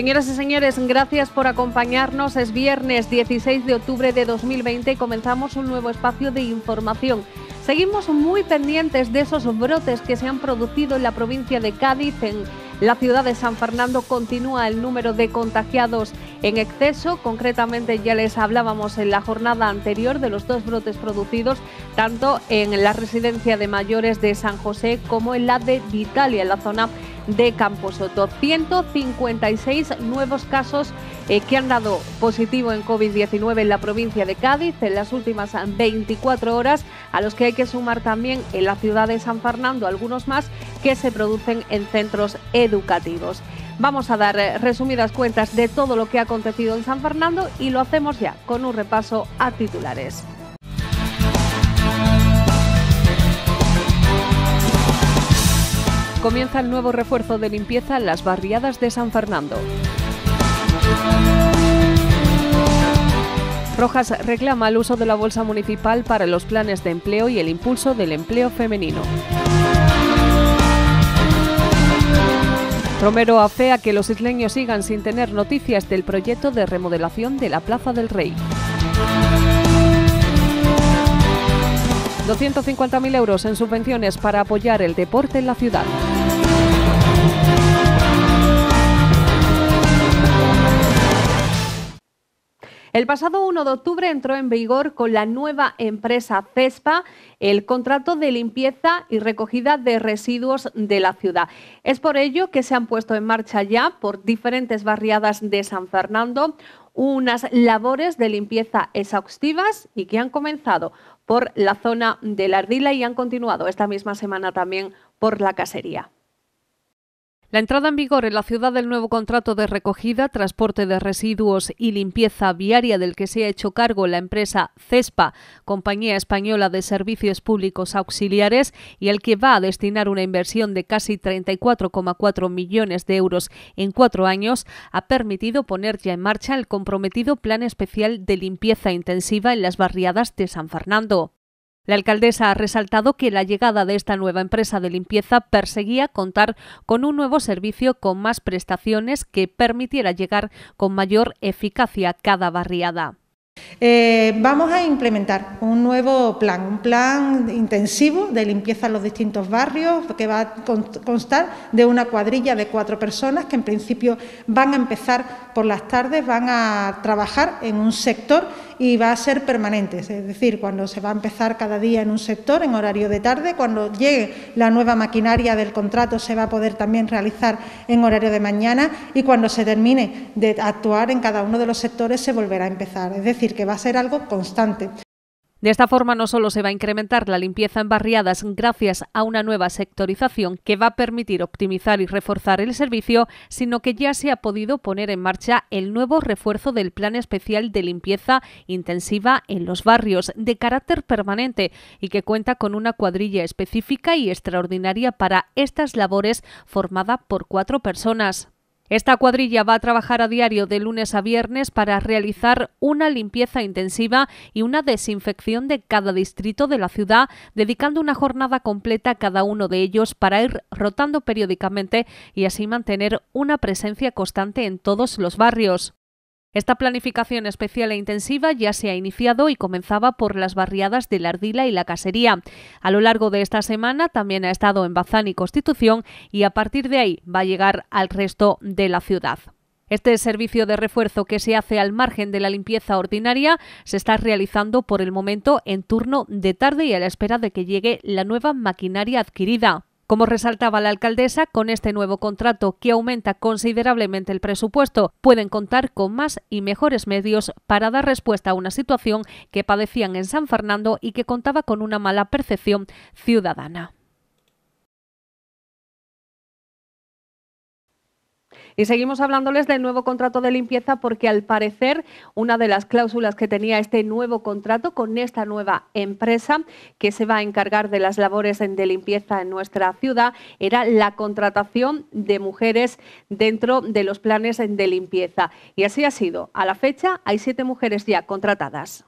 Señoras y señores, gracias por acompañarnos. Es viernes 16 de octubre de 2020 y comenzamos un nuevo espacio de información. Seguimos muy pendientes de esos brotes que se han producido en la provincia de Cádiz, en la ciudad de San Fernando continúa el número de contagiados en exceso. Concretamente ya les hablábamos en la jornada anterior de los dos brotes producidos tanto en la residencia de mayores de San José como en la de Vitalia, en la zona de Camposoto. 156 nuevos casos eh, que han dado positivo en COVID-19 en la provincia de Cádiz en las últimas 24 horas, a los que hay que sumar también en la ciudad de San Fernando algunos más que se producen en centros educativos. Vamos a dar eh, resumidas cuentas de todo lo que ha acontecido en San Fernando y lo hacemos ya con un repaso a titulares. Comienza el nuevo refuerzo de limpieza en las barriadas de San Fernando. Rojas reclama el uso de la bolsa municipal para los planes de empleo y el impulso del empleo femenino. Romero afea que los isleños sigan sin tener noticias del proyecto de remodelación de la Plaza del Rey. 250.000 euros en subvenciones para apoyar el deporte en la ciudad. El pasado 1 de octubre entró en vigor con la nueva empresa CESPA el contrato de limpieza y recogida de residuos de la ciudad. Es por ello que se han puesto en marcha ya por diferentes barriadas de San Fernando unas labores de limpieza exhaustivas y que han comenzado por la zona de la Ardila y han continuado esta misma semana también por la casería. La entrada en vigor en la ciudad del nuevo contrato de recogida, transporte de residuos y limpieza viaria del que se ha hecho cargo la empresa CESPA, Compañía Española de Servicios Públicos Auxiliares, y el que va a destinar una inversión de casi 34,4 millones de euros en cuatro años, ha permitido poner ya en marcha el comprometido Plan Especial de Limpieza Intensiva en las barriadas de San Fernando. La alcaldesa ha resaltado que la llegada de esta nueva empresa de limpieza perseguía contar con un nuevo servicio con más prestaciones que permitiera llegar con mayor eficacia a cada barriada. Eh, vamos a implementar un nuevo plan, un plan intensivo de limpieza en los distintos barrios que va a constar de una cuadrilla de cuatro personas que en principio van a empezar por las tardes, van a trabajar en un sector y va a ser permanente, es decir, cuando se va a empezar cada día en un sector en horario de tarde, cuando llegue la nueva maquinaria del contrato se va a poder también realizar en horario de mañana y cuando se termine de actuar en cada uno de los sectores se volverá a empezar, es decir, que va a ser algo constante. De esta forma no solo se va a incrementar la limpieza en barriadas gracias a una nueva sectorización que va a permitir optimizar y reforzar el servicio, sino que ya se ha podido poner en marcha el nuevo refuerzo del Plan Especial de Limpieza Intensiva en los barrios de carácter permanente y que cuenta con una cuadrilla específica y extraordinaria para estas labores formada por cuatro personas. Esta cuadrilla va a trabajar a diario de lunes a viernes para realizar una limpieza intensiva y una desinfección de cada distrito de la ciudad, dedicando una jornada completa a cada uno de ellos para ir rotando periódicamente y así mantener una presencia constante en todos los barrios. Esta planificación especial e intensiva ya se ha iniciado y comenzaba por las barriadas de la Ardila y la Casería. A lo largo de esta semana también ha estado en Bazán y Constitución y a partir de ahí va a llegar al resto de la ciudad. Este servicio de refuerzo que se hace al margen de la limpieza ordinaria se está realizando por el momento en turno de tarde y a la espera de que llegue la nueva maquinaria adquirida. Como resaltaba la alcaldesa, con este nuevo contrato que aumenta considerablemente el presupuesto, pueden contar con más y mejores medios para dar respuesta a una situación que padecían en San Fernando y que contaba con una mala percepción ciudadana. Y seguimos hablándoles del nuevo contrato de limpieza porque al parecer una de las cláusulas que tenía este nuevo contrato con esta nueva empresa que se va a encargar de las labores de limpieza en nuestra ciudad era la contratación de mujeres dentro de los planes de limpieza. Y así ha sido. A la fecha hay siete mujeres ya contratadas.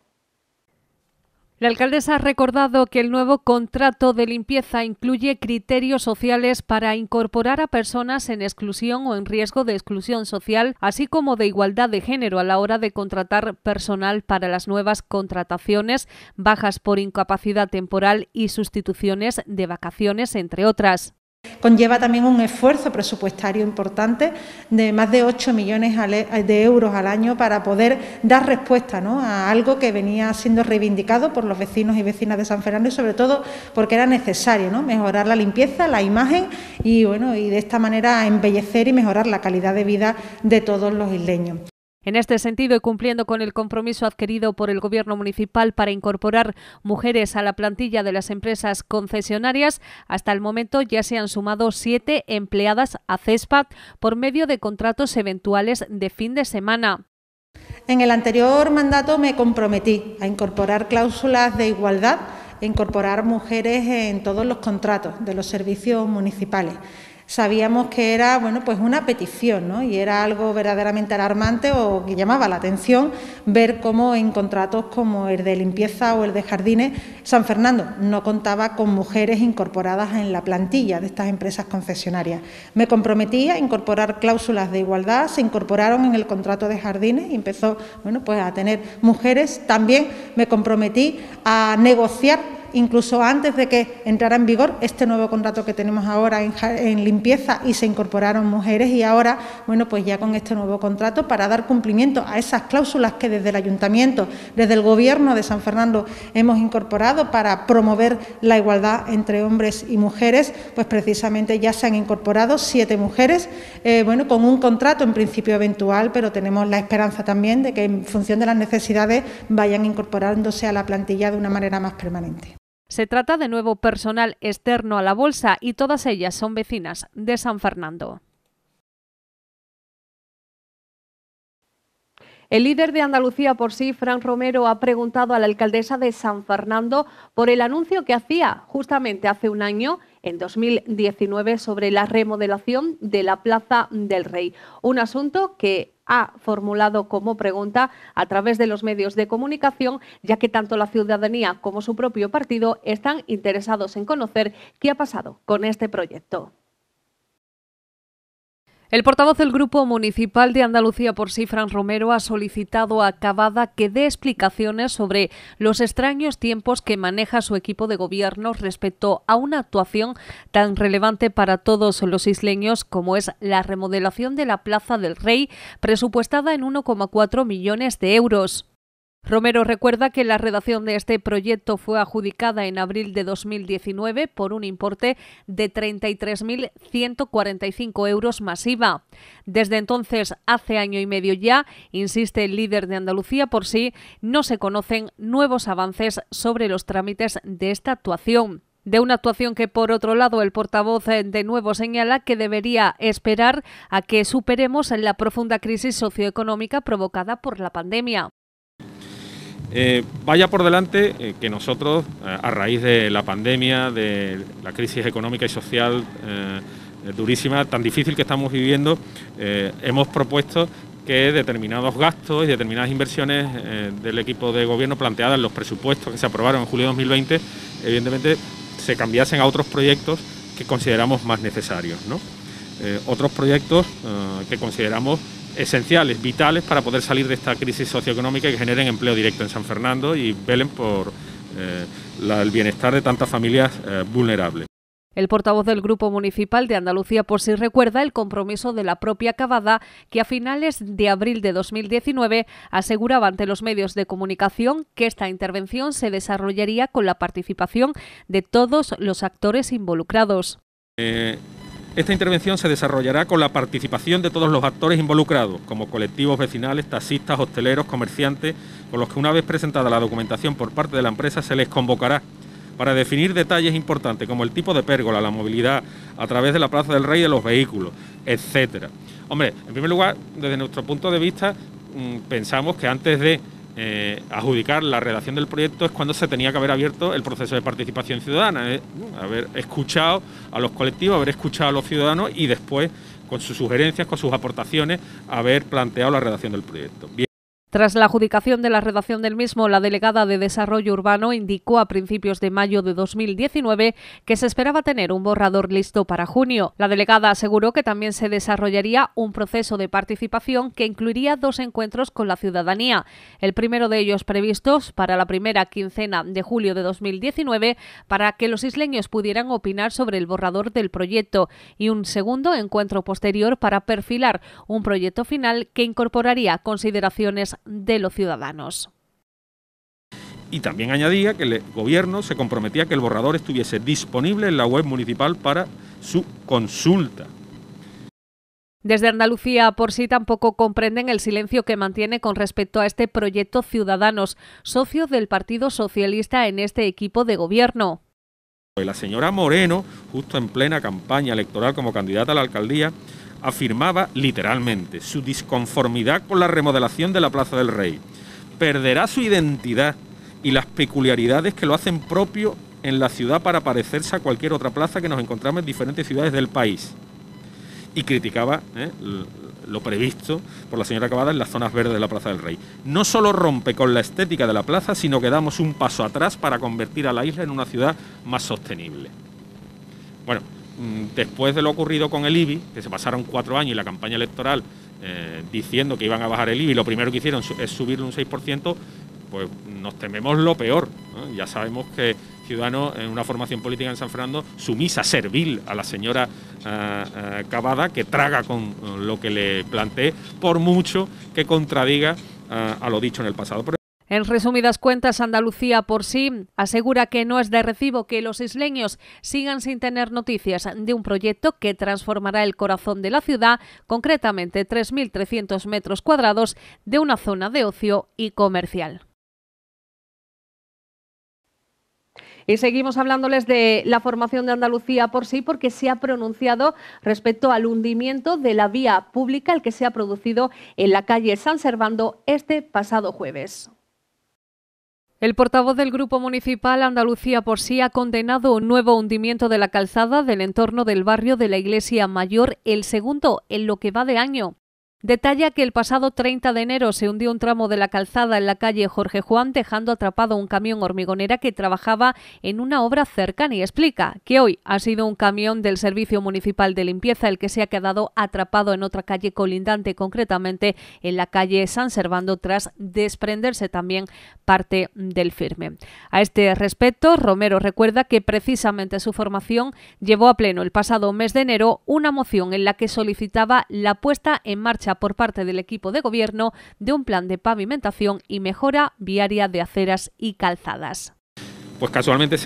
La alcaldesa ha recordado que el nuevo contrato de limpieza incluye criterios sociales para incorporar a personas en exclusión o en riesgo de exclusión social, así como de igualdad de género a la hora de contratar personal para las nuevas contrataciones, bajas por incapacidad temporal y sustituciones de vacaciones, entre otras. Conlleva también un esfuerzo presupuestario importante de más de 8 millones e, de euros al año para poder dar respuesta a algo que venía siendo reivindicado por los vecinos y vecinas de San Fernando y sobre todo porque era necesario mejorar la limpieza, la imagen y, bueno, y de esta manera embellecer y mejorar la calidad de vida de todos los isleños. En este sentido, y cumpliendo con el compromiso adquirido por el Gobierno municipal para incorporar mujeres a la plantilla de las empresas concesionarias, hasta el momento ya se han sumado siete empleadas a CESPA por medio de contratos eventuales de fin de semana. En el anterior mandato me comprometí a incorporar cláusulas de igualdad e incorporar mujeres en todos los contratos de los servicios municipales sabíamos que era bueno, pues una petición ¿no? y era algo verdaderamente alarmante o que llamaba la atención ver cómo en contratos como el de limpieza o el de jardines, San Fernando no contaba con mujeres incorporadas en la plantilla de estas empresas concesionarias. Me comprometí a incorporar cláusulas de igualdad, se incorporaron en el contrato de jardines y empezó bueno, pues a tener mujeres. También me comprometí a negociar incluso antes de que entrara en vigor este nuevo contrato que tenemos ahora en, limpieza y se incorporaron mujeres y ahora, bueno, pues ya con este nuevo contrato para dar cumplimiento a esas cláusulas que desde el ayuntamiento, desde el gobierno de San Fernando hemos incorporado para promover la igualdad entre hombres y mujeres, pues precisamente ya se han incorporado siete mujeres, eh, bueno, con un contrato en principio eventual, pero tenemos la esperanza también de que en función de las necesidades vayan incorporándose a la plantilla de una manera más permanente. Se trata de nuevo personal externo a la bolsa y todas ellas son vecinas de San Fernando. El líder de Andalucía por sí, Fran Romero, ha preguntado a la alcaldesa de San Fernando por el anuncio que hacía justamente hace un año, en 2019, sobre la remodelación de la Plaza del Rey. Un asunto que ha formulado como pregunta a través de los medios de comunicación, ya que tanto la ciudadanía como su propio partido están interesados en conocer qué ha pasado con este proyecto. El portavoz del Grupo Municipal de Andalucía por sí, Fran Romero, ha solicitado a Cabada que dé explicaciones sobre los extraños tiempos que maneja su equipo de gobierno respecto a una actuación tan relevante para todos los isleños como es la remodelación de la Plaza del Rey, presupuestada en 1,4 millones de euros. Romero recuerda que la redacción de este proyecto fue adjudicada en abril de 2019 por un importe de 33.145 euros masiva. Desde entonces, hace año y medio ya, insiste el líder de Andalucía por sí, no se conocen nuevos avances sobre los trámites de esta actuación de una actuación que, por otro lado, el portavoz eh, de nuevo señala que debería esperar a que superemos la profunda crisis socioeconómica provocada por la pandemia. Eh, vaya por delante eh, que nosotros, eh, a raíz de la pandemia, de la crisis económica y social durísima, tan difícil que estamos viviendo, hemos propuesto que determinados gastos y determinadas inversiones del equipo de gobierno planteadas en los presupuestos que se aprobaron en julio de 2020, evidentemente se cambiasen a otros proyectos que consideramos más necesarios. ¿no? otros proyectos que consideramos esenciales, vitales para poder salir de esta crisis socioeconómica y que generen empleo directo en San Fernando y velen por eh, el bienestar de tantas familias eh, vulnerables. El portavoz del Grupo Municipal de Andalucía por si sí recuerda el compromiso de la propia Cavada, que a finales de abril de 2019 aseguraba ante los medios de comunicación que esta intervención se desarrollaría con la participación de todos los actores involucrados. Eh, esta intervención se desarrollará con la participación de todos los actores involucrados, como colectivos vecinales, taxistas, hosteleros, comerciantes, con los que una vez presentada la documentación por parte de la empresa se les convocará para definir detalles importantes como el tipo de pérgola, la movilidad a través de la Plaza del Rey de los vehículos, etcétera. Hombre, en primer lugar, desde nuestro punto de vista, mm, pensamos que antes de eh, adjudicar la redacción del proyecto es cuando se tenía que haber abierto el proceso de participación ciudadana, eh, haber escuchado a los colectivos, haber escuchado a los ciudadanos y después, con sus sugerencias, con sus aportaciones, haber planteado la redacción del proyecto. Tras la adjudicación de la redacción del mismo, la delegada de Desarrollo Urbano indicó a principios de mayo de 2019 que se esperaba tener un borrador listo para junio. La delegada aseguró que también se desarrollaría un proceso de participación que incluiría dos encuentros con la ciudadanía. El primero de ellos previstos para la primera quincena de julio de 2019 para que los isleños pudieran opinar sobre el borrador del proyecto y un segundo encuentro posterior para perfilar un proyecto final que incorporaría consideraciones de los ciudadanos. Y también añadía que el gobierno se comprometía que el borrador estuviese disponible en la web municipal para su consulta. Desde Andalucía por sí tampoco comprenden el silencio que mantiene con respecto a este proyecto Ciudadanos, socio del Partido Socialista en este equipo de gobierno. Pues la señora Moreno, justo en plena campaña electoral como candidata a la alcaldía, afirmaba literalmente su disconformidad con la remodelación de la Plaza del Rey. Perderá su identidad y las peculiaridades que lo hacen propio en la ciudad para parecerse a cualquier otra plaza que nos encontramos en diferentes ciudades del país. Y criticaba ¿eh? lo previsto por la señora cabada en las zonas verdes de la Plaza del Rey. No solo rompe con la estética de la plaza, sino que damos un paso atrás para convertir a la isla en una ciudad más sostenible. Bueno, Mm, después de lo ocurrido con el IBI, que se pasaron cuatro años y la campaña electoral eh, diciendo que iban a bajar el IBI, lo primero que hicieron es subirlo un 6%, pues nos tememos lo peor. Ya sabemos que Ciudadanos, en una formación política en San Fernando, sumisa, servil a la señora eh, eh, Cavada, que traga con lo que le planteé, por mucho que contradiga a lo dicho en el pasado. En resumidas cuentas, Andalucía por sí asegura que no es de recibo que los isleños sigan sin tener noticias de un proyecto que transformará el corazón de la ciudad, concretamente 3.300 metros cuadrados de una zona de ocio y comercial. Y seguimos hablándoles de la formación de Andalucía por sí, porque se ha pronunciado respecto al hundimiento de la vía pública, el que se ha producido en la calle San Servando este pasado jueves. El portavoz del Grupo Municipal Andalucía por sí ha condenado un nuevo hundimiento de la calzada del entorno del barrio de la Iglesia Mayor, el segundo en lo que va de año. Detalla que el pasado 30 de enero se hundió un tramo de la calzada en la calle Jorge Juan, dejando atrapado un camión hormigonera que trabajaba en una obra cercana y explica que hoy ha sido un camión del Servicio Municipal de Limpieza el que se ha quedado atrapado en otra calle colindante, concretamente en la calle San Servando, tras desprenderse también parte del firme. A este respecto, Romero recuerda que precisamente su formación llevó a pleno el pasado mes de enero una moción en la que solicitaba la puesta en marcha por parte del equipo de gobierno de un plan de pavimentación y mejora viaria de aceras y calzadas. Pues casualmente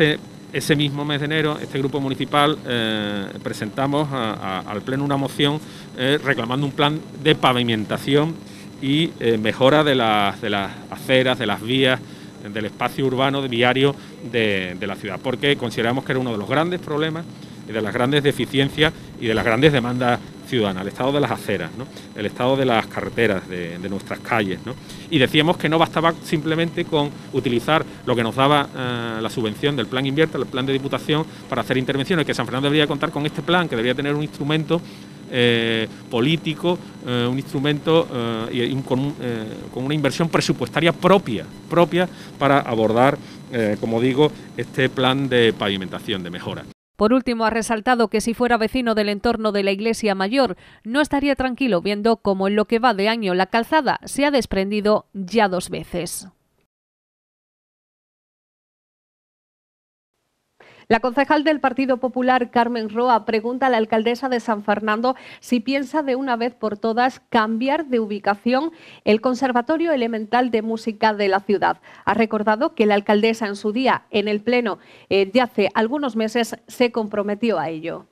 ese mismo mes de enero, este grupo municipal eh, presentamos al Pleno una moción eh, reclamando un plan de pavimentación y eh, mejora de las, aceras, de las vías, del espacio urbano, de viario de, de la ciudad, porque consideramos que era uno de los grandes problemas y de las grandes deficiencias y de las grandes demandas ciudadanas, el estado de las aceras, el estado de las carreteras, de, nuestras calles. Y decíamos que no bastaba simplemente con utilizar lo que nos daba eh, la subvención del plan invierta, el plan de diputación, para hacer intervenciones, que San Fernando debería contar con este plan, que debía tener un instrumento eh, político, eh, un instrumento con, con, una inversión presupuestaria propia, propia para abordar, como digo, este plan de pavimentación, de mejora. Por último, ha resaltado que si fuera vecino del entorno de la Iglesia Mayor, no estaría tranquilo viendo cómo en lo que va de año la calzada se ha desprendido ya dos veces. La concejal del Partido Popular, Carmen Roa, pregunta a la alcaldesa de San Fernando si piensa de una vez por todas cambiar de ubicación el Conservatorio Elemental de Música de la ciudad. Ha recordado que la alcaldesa en su día, en el Pleno eh, de hace algunos meses, se comprometió a ello.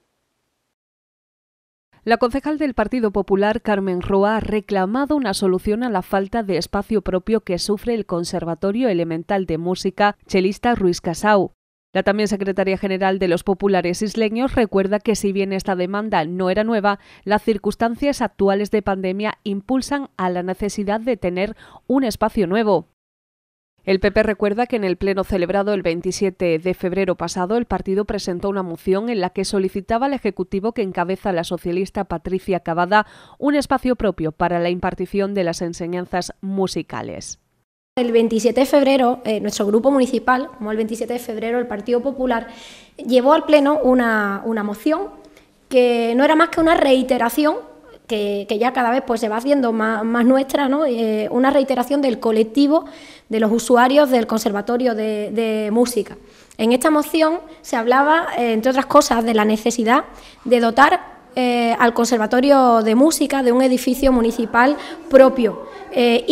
La concejal del Partido Popular, Carmen Roa, ha reclamado una solución a la falta de espacio propio que sufre el Conservatorio Elemental de Música Chelista Ruiz Casau. La también secretaria general de los populares isleños recuerda que si bien esta demanda no era nueva, las circunstancias actuales de pandemia impulsan a la necesidad de tener un espacio nuevo. El PP recuerda que en el pleno celebrado el 27 de febrero pasado, el partido presentó una moción en la que solicitaba al Ejecutivo que encabeza la socialista Patricia Cavada un espacio propio para la impartición de las enseñanzas musicales. El 27 de febrero, eh, nuestro grupo municipal, como el 27 de febrero, el Partido Popular, llevó al Pleno una, moción que no era más que una reiteración, que, ya cada vez pues, se va haciendo más, nuestra, ¿no? Eh, una reiteración del colectivo de los usuarios del Conservatorio de, Música. En esta moción se hablaba, eh, entre otras cosas, de la necesidad de dotar eh, al Conservatorio de Música de un edificio municipal propio. e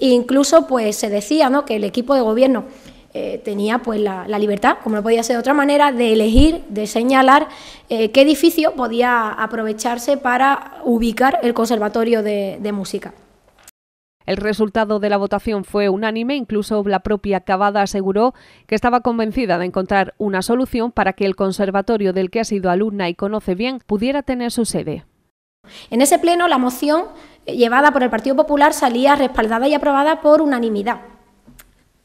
incluso pues se decía ¿no? que el equipo de gobierno eh, tenía pues la, libertad, como no podía ser de otra manera, de elegir, de señalar qué edificio podía aprovecharse para ubicar el Conservatorio de Música. El resultado de la votación fue unánime, incluso la propia Cavada aseguró que estaba convencida de encontrar una solución para que el conservatorio del que ha sido alumna y conoce bien pudiera tener su sede. En ese pleno la moción eh, llevada por el Partido Popular salía respaldada y aprobada por unanimidad.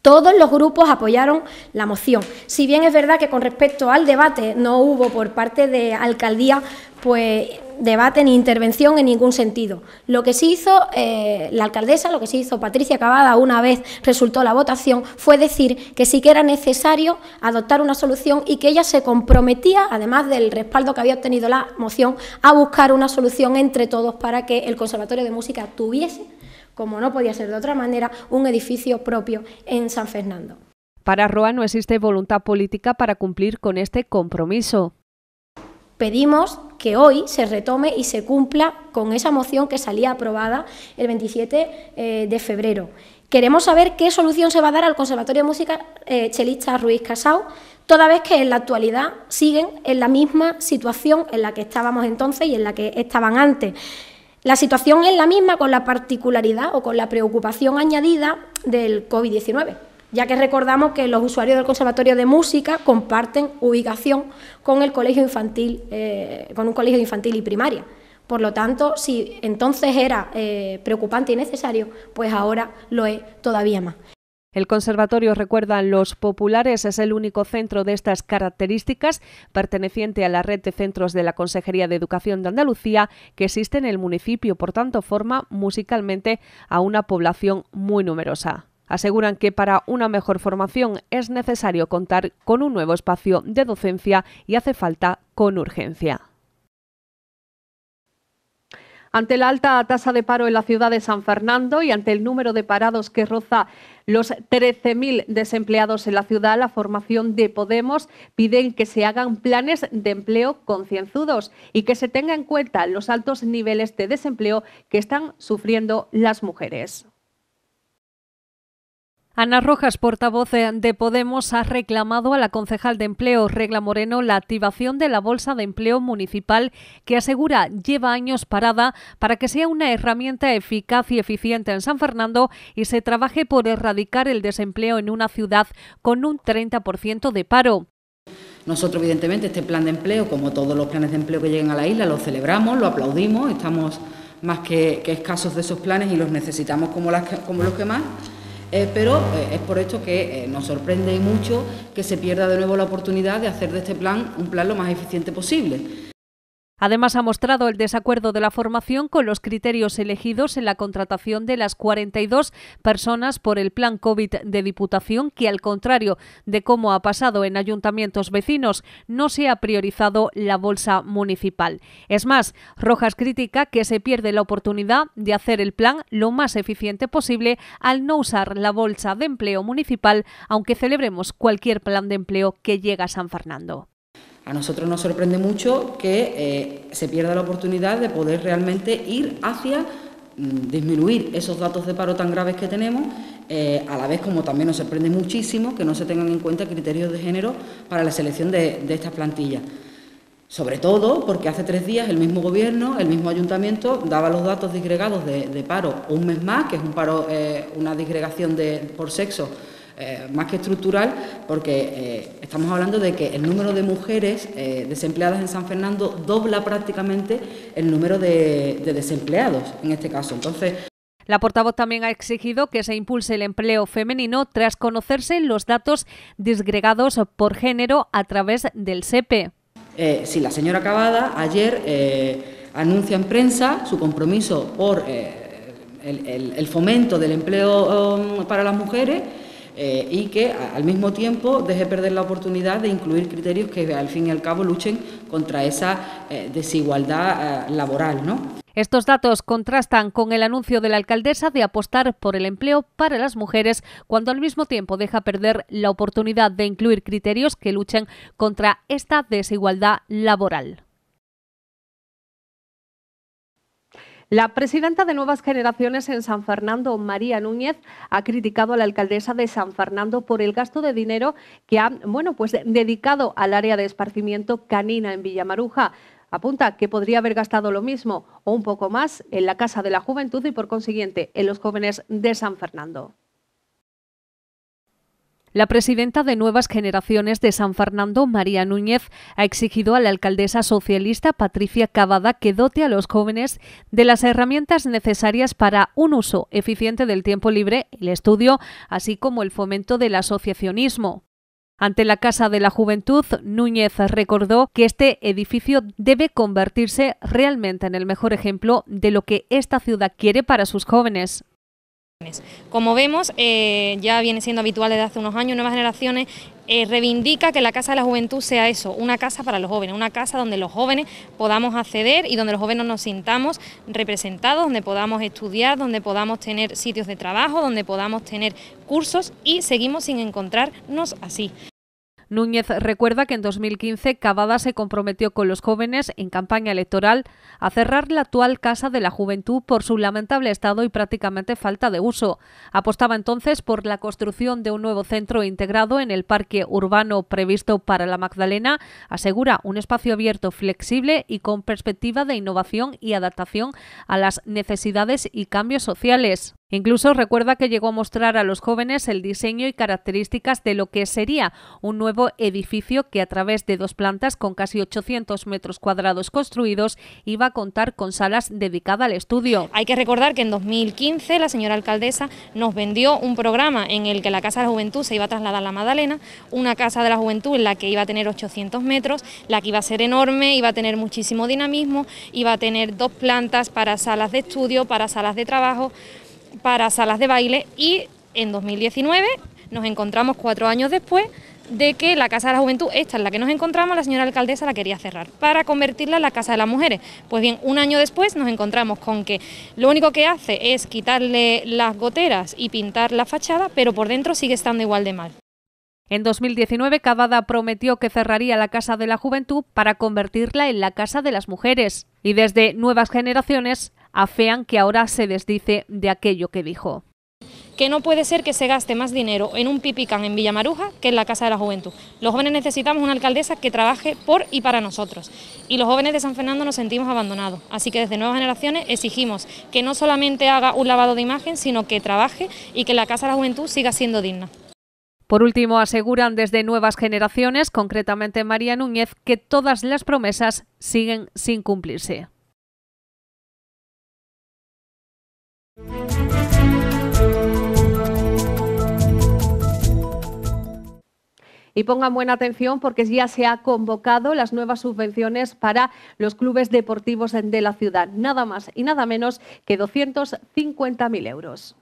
Todos los grupos apoyaron la moción. Si bien es verdad que con respecto al debate no hubo por parte de alcaldía pues debate ni intervención en ningún sentido. Lo que sí hizo eh, la alcaldesa, lo que se hizo Patricia Cavada una vez resultó la votación, fue decir que sí que era necesario adoptar una solución y que ella se comprometía, además del respaldo que había obtenido la moción, a buscar una solución entre todos para que el Conservatorio de Música tuviese, como no podía ser de otra manera, un edificio propio en San Fernando. Para Roa no existe voluntad política para cumplir con este compromiso pedimos que hoy se retome y se cumpla con esa moción que salía aprobada el 27 eh, de febrero. Queremos saber qué solución se va a dar al Conservatorio de Música eh, Chelista Ruiz Casau, toda vez que en la actualidad siguen en la misma situación en la que estábamos entonces y en la que estaban antes. La situación es la misma con la particularidad o con la preocupación añadida del COVID-19 ya que recordamos que los usuarios del Conservatorio de Música comparten ubicación con el colegio infantil, eh, con un colegio infantil y primaria. Por lo tanto, si entonces era eh, preocupante y necesario, pues ahora lo es todavía más. El conservatorio, recuerdan los populares, es el único centro de estas características perteneciente a la red de centros de la Consejería de Educación de Andalucía que existe en el municipio, por tanto forma musicalmente a una población muy numerosa aseguran que para una mejor formación es necesario contar con un nuevo espacio de docencia y hace falta con urgencia. Ante la alta tasa de paro en la ciudad de San Fernando y ante el número de parados que roza los 13.000 desempleados en la ciudad, la formación de Podemos piden que se hagan planes de empleo concienzudos y que se tenga en cuenta los altos niveles de desempleo que están sufriendo las mujeres. Ana Rojas, portavoz de Podemos, ha reclamado a la concejal de empleo Regla Moreno la activación de la Bolsa de Empleo Municipal que asegura lleva años parada para que sea una herramienta eficaz y eficiente en San Fernando y se trabaje por erradicar el desempleo en una ciudad con un 30% de paro. Nosotros, evidentemente, este plan de empleo, como todos los planes de empleo que lleguen a la isla, lo celebramos, lo aplaudimos, estamos más que, escasos de esos planes y los necesitamos como los que más eh, pero eh, es por esto que eh, nos sorprende y mucho que se pierda de nuevo la oportunidad de hacer de este plan un plan lo más eficiente posible. Además, ha mostrado el desacuerdo de la formación con los criterios elegidos en la contratación de las 42 personas por el plan COVID de Diputación, que al contrario de cómo ha pasado en ayuntamientos vecinos, no se ha priorizado la bolsa municipal. Es más, Rojas critica que se pierde la oportunidad de hacer el plan lo más eficiente posible al no usar la bolsa de empleo municipal, aunque celebremos cualquier plan de empleo que llegue a San Fernando. A nosotros nos sorprende mucho que eh, se pierda la oportunidad de poder realmente ir hacia mm, disminuir esos datos de paro tan graves que tenemos, eh, a la vez como también nos sorprende muchísimo que no se tengan en cuenta criterios de género para la selección de, estas plantillas. Sobre todo porque hace tres días el mismo gobierno, el mismo ayuntamiento, daba los datos disgregados de, paro un mes más, que es un paro, eh, una disgregación por sexo eh, más que estructural, porque eh, estamos hablando de que el número de mujeres eh, desempleadas en San Fernando dobla prácticamente el número de, desempleados en este caso. Entonces, la portavoz también ha exigido que se impulse el empleo femenino tras conocerse los datos disgregados por género a través del SEPE. si sí, la señora Cavada ayer anuncia en prensa su compromiso por el, fomento del empleo mm, para las mujeres, eh, y que al mismo tiempo deje perder la oportunidad de incluir criterios que al fin y al cabo luchen contra esa eh, desigualdad eh, laboral. ¿no? Estos datos contrastan con el anuncio de la alcaldesa de apostar por el empleo para las mujeres, cuando al mismo tiempo deja perder la oportunidad de incluir criterios que luchen contra esta desigualdad laboral. La presidenta de Nuevas Generaciones en San Fernando, María Núñez, ha criticado a la alcaldesa de San Fernando por el gasto de dinero que ha bueno, pues, dedicado al área de esparcimiento canina en Villamaruja. Apunta que podría haber gastado lo mismo o un poco más en la Casa de la Juventud y, por consiguiente, en los jóvenes de San Fernando. La presidenta de Nuevas Generaciones de San Fernando, María Núñez, ha exigido a la alcaldesa socialista Patricia Cavada que dote a los jóvenes de las herramientas necesarias para un uso eficiente del tiempo libre, el estudio, así como el fomento del asociacionismo. Ante la Casa de la Juventud, Núñez recordó que este edificio debe convertirse realmente en el mejor ejemplo de lo que esta ciudad quiere para sus jóvenes. Como vemos, eh, ya viene siendo habitual desde hace unos años, Nuevas Generaciones eh, reivindica que la Casa de la Juventud sea eso, una casa para los jóvenes, una casa donde los jóvenes podamos acceder y donde los jóvenes nos sintamos representados, donde podamos estudiar, donde podamos tener sitios de trabajo, donde podamos tener cursos y seguimos sin encontrarnos así. Núñez recuerda que en 2015 Cavada se comprometió con los jóvenes en campaña electoral a cerrar la actual Casa de la Juventud por su lamentable estado y prácticamente falta de uso. Apostaba entonces por la construcción de un nuevo centro integrado en el parque urbano previsto para la Magdalena. Asegura un espacio abierto, flexible y con perspectiva de innovación y adaptación a las necesidades y cambios sociales. Incluso recuerda que llegó a mostrar a los jóvenes el diseño y características de lo que sería un nuevo edificio que a través de dos plantas con casi 800 metros cuadrados construidos iba a contar con salas dedicadas al estudio. Hay que recordar que en 2015 la señora alcaldesa nos vendió un programa en el que la Casa de la Juventud se iba a trasladar a la Madalena, una Casa de la Juventud en la que iba a tener 800 metros, la que iba a ser enorme, iba a tener muchísimo dinamismo, iba a tener dos plantas para salas de estudio, para salas de trabajo para salas de baile y en 2019 nos encontramos cuatro años después de que la Casa de la Juventud, esta es la que nos encontramos, la señora alcaldesa la quería cerrar para convertirla en la Casa de las Mujeres. Pues bien, un año después nos encontramos con que lo único que hace es quitarle las goteras y pintar la fachada, pero por dentro sigue estando igual de mal. En 2019, Cavada prometió que cerraría la Casa de la Juventud para convertirla en la Casa de las Mujeres. Y desde Nuevas Generaciones afean que ahora se desdice de aquello que dijo que no puede ser que se gaste más dinero en un pipicán en Villamaruja que en la Casa de la Juventud. Los jóvenes necesitamos una alcaldesa que trabaje por y para nosotros. Y los jóvenes de San Fernando nos sentimos abandonados. Así que desde Nuevas Generaciones exigimos que no solamente haga un lavado de imagen, sino que trabaje y que la Casa de la Juventud siga siendo digna. Por último, aseguran desde Nuevas Generaciones, concretamente María Núñez, que todas las promesas siguen sin cumplirse. Y pongan buena atención porque ya se han convocado las nuevas subvenciones para los clubes deportivos de la ciudad. Nada más y nada menos que 250.000 euros.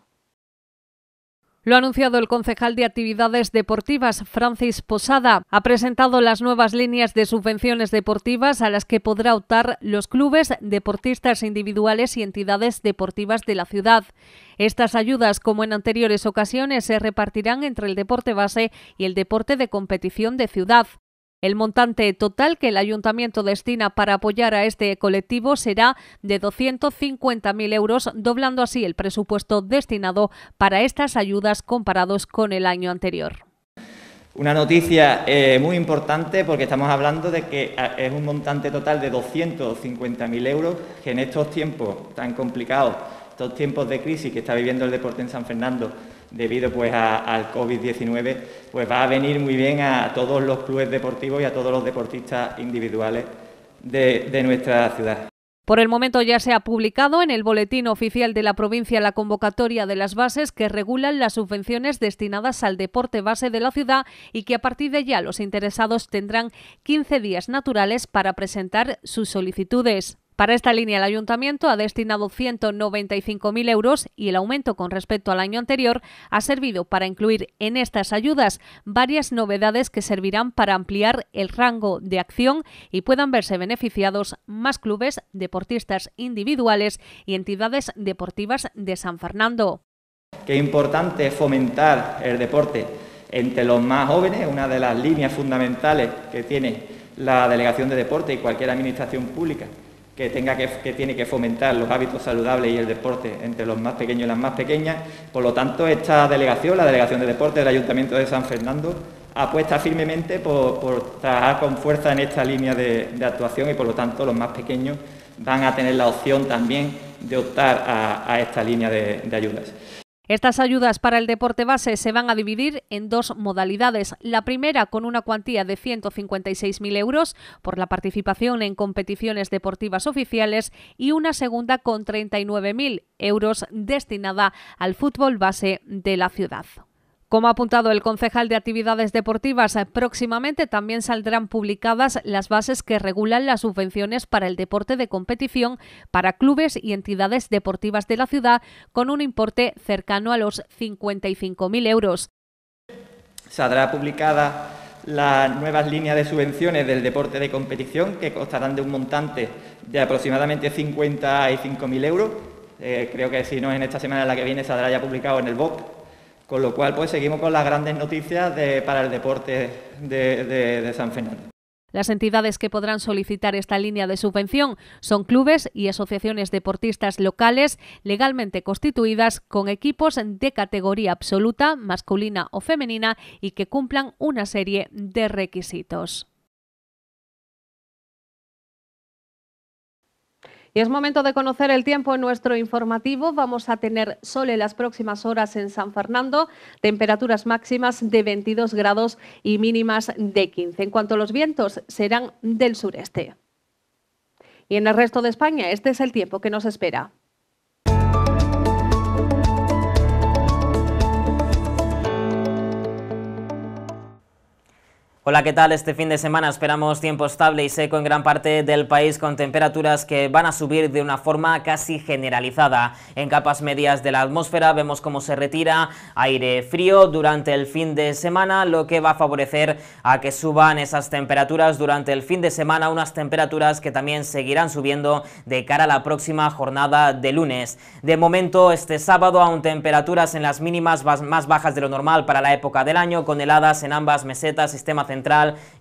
Lo ha anunciado el concejal de Actividades Deportivas, Francis Posada. Ha presentado las nuevas líneas de subvenciones deportivas a las que podrá optar los clubes, deportistas individuales y entidades deportivas de la ciudad. Estas ayudas, como en anteriores ocasiones, se repartirán entre el deporte base y el deporte de competición de ciudad. El montante total que el ayuntamiento destina para apoyar a este colectivo será de 250.000 euros, doblando así el presupuesto destinado para estas ayudas comparados con el año anterior. Una noticia eh, muy importante porque estamos hablando de que ah, es un montante total de 250.000 euros que en estos tiempos tan complicados, estos tiempos de crisis que está viviendo el deporte en San Fernando, debido pues al COVID-19, pues va a venir muy bien a todos los clubes deportivos y a todos los deportistas individuales de, de nuestra ciudad. Por el momento ya se ha publicado en el Boletín Oficial de la Provincia la convocatoria de las bases que regulan las subvenciones destinadas al deporte base de la ciudad y que a partir de ya los interesados tendrán 15 días naturales para presentar sus solicitudes. Para esta línea, el ayuntamiento ha destinado 195.000 euros y el aumento con respecto al año anterior ha servido para incluir en estas ayudas varias novedades que servirán para ampliar el rango de acción y puedan verse beneficiados más clubes, deportistas individuales y entidades deportivas de San Fernando. Qué importante es fomentar el deporte entre los más jóvenes, una de las líneas fundamentales que tiene la Delegación de Deporte y cualquier administración pública que, tenga que, tiene que fomentar los hábitos saludables y el deporte entre los más pequeños y las más pequeñas. Por lo tanto, esta delegación, la Delegación de Deporte del Ayuntamiento de San Fernando, apuesta firmemente por, trabajar con fuerza en esta línea de, actuación y, por lo tanto, los más pequeños van a tener la opción también de optar a, esta línea de ayudas. Estas ayudas para el deporte base se van a dividir en dos modalidades. La primera con una cuantía de 156.000 euros por la participación en competiciones deportivas oficiales y una segunda con 39.000 euros destinada al fútbol base de la ciudad. Como ha apuntado el concejal de Actividades Deportivas, eh, próximamente también saldrán publicadas las bases que regulan las subvenciones para el deporte de competición para clubes y entidades deportivas de la ciudad con un importe cercano a los 55.000 euros. Saldrá publicada la nuevas líneas de subvenciones del deporte de competición que costarán de un montante de aproximadamente 55.000 euros. Eh, creo que si no es en esta semana, la que viene saldrá ya publicado en el BOC con lo cual, pues seguimos con las grandes noticias para el deporte de, de San Fernando. Las entidades que podrán solicitar esta línea de subvención son clubes y asociaciones deportistas locales legalmente constituidas con equipos de categoría absoluta, masculina o femenina y que cumplan una serie de requisitos. Y es momento de conocer el tiempo en nuestro informativo. Vamos a tener sol en las próximas horas en San Fernando, temperaturas máximas de 22 grados y mínimas de 15. En cuanto a los vientos, serán del sureste. Y en el resto de España, este es el tiempo que nos espera. Hola, ¿qué tal? Este fin de semana esperamos tiempo estable y seco en gran parte del país con temperaturas que van a subir de una forma casi generalizada. En capas medias de la atmósfera vemos cómo se retira aire frío durante el fin de semana, lo que va a favorecer a que suban esas temperaturas durante el fin de semana, unas temperaturas que también seguirán subiendo de cara a la próxima jornada de lunes. De momento, este sábado aún temperaturas en las mínimas más bajas de lo normal para la época del año, con heladas en ambas mesetas, sistema central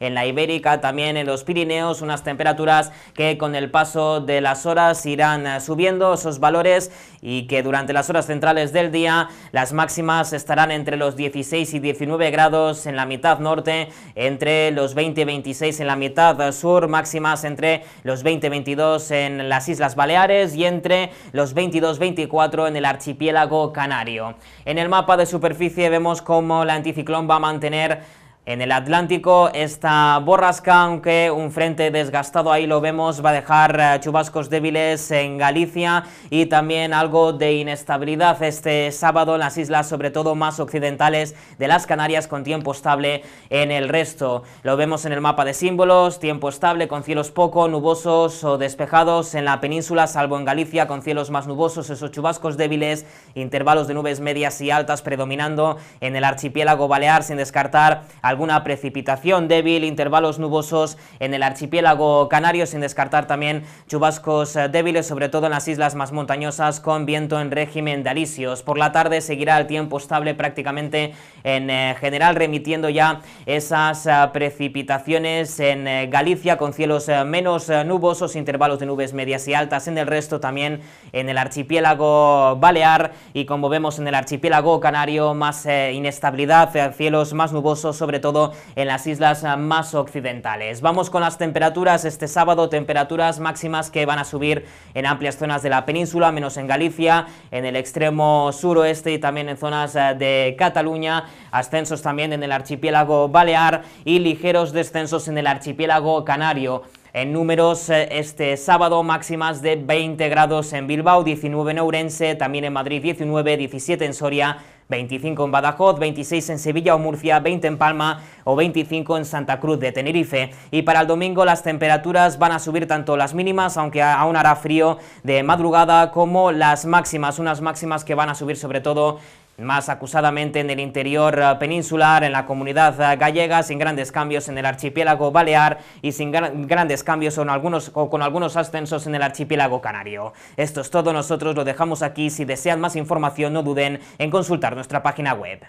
en la Ibérica, también en los Pirineos, unas temperaturas que con el paso de las horas irán eh, subiendo esos valores y que durante las horas centrales del día las máximas estarán entre los 16 y 19 grados en la mitad norte, entre los 20 y 26 en la mitad sur, máximas entre los 20 y 22 en las Islas Baleares y entre los 22-24 y en el archipiélago canario. En el mapa de superficie vemos cómo la anticiclón va a mantener en el Atlántico esta borrasca, aunque un frente desgastado ahí lo vemos, va a dejar eh, chubascos débiles en Galicia y también algo de inestabilidad este sábado en las islas, sobre todo más occidentales de las Canarias, con tiempo estable en el resto. Lo vemos en el mapa de símbolos, tiempo estable con cielos poco nubosos o despejados en la península, salvo en Galicia, con cielos más nubosos, esos chubascos débiles, intervalos de nubes medias y altas predominando en el archipiélago balear, sin descartar alguna precipitación débil, intervalos nubosos en el archipiélago canario, sin descartar también chubascos eh, débiles, sobre todo en las islas más montañosas, con viento en régimen de alisios. Por la tarde seguirá el tiempo estable prácticamente en eh, general, remitiendo ya esas eh, precipitaciones en Galicia, con cielos menos nubosos, intervalos de nubes medias y altas en el resto, también en el archipiélago balear y como vemos en el archipiélago canario, más inestabilidad, cielos más nubosos, sobre todo en las islas más occidentales. Vamos con las temperaturas este sábado, temperaturas máximas que van a subir en amplias zonas de la península, menos en Galicia, en el extremo suroeste y también en zonas eh, de Cataluña, ascensos también en el archipiélago Balear y ligeros descensos en el archipiélago Canario en números eh, este sábado, máximas de 20 grados en Bilbao, 19 en Ourense, también en Madrid 19, 17 en Soria, 25 en Badajoz, 26 en Sevilla o Murcia, 20 en Palma o 25 en Santa Cruz de Tenerife. Y para el domingo las temperaturas van a subir tanto las mínimas, aunque aún hará frío de madrugada, como las máximas, unas máximas que van a subir sobre todo más acusadamente en el interior eh, peninsular, en la comunidad eh, gallega, sin grandes cambios en el archipiélago balear y sin grandes cambios algunos, con algunos ascensos en el archipiélago canario. Esto es todo, nosotros lo dejamos aquí. Si desean más información, no duden en consultar nuestra página web.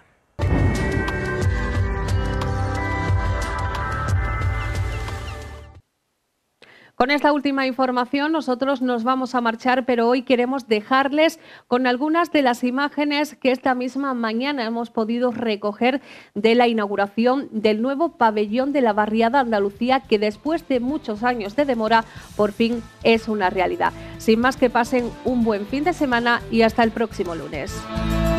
Con esta última información nosotros nos vamos a marchar, pero hoy queremos dejarles con algunas de las imágenes que esta misma mañana hemos podido recoger de la inauguración del nuevo pabellón de la barriada Andalucía, que después de muchos años de demora, por fin es una realidad. Sin más que pasen un buen fin de semana y hasta el próximo lunes.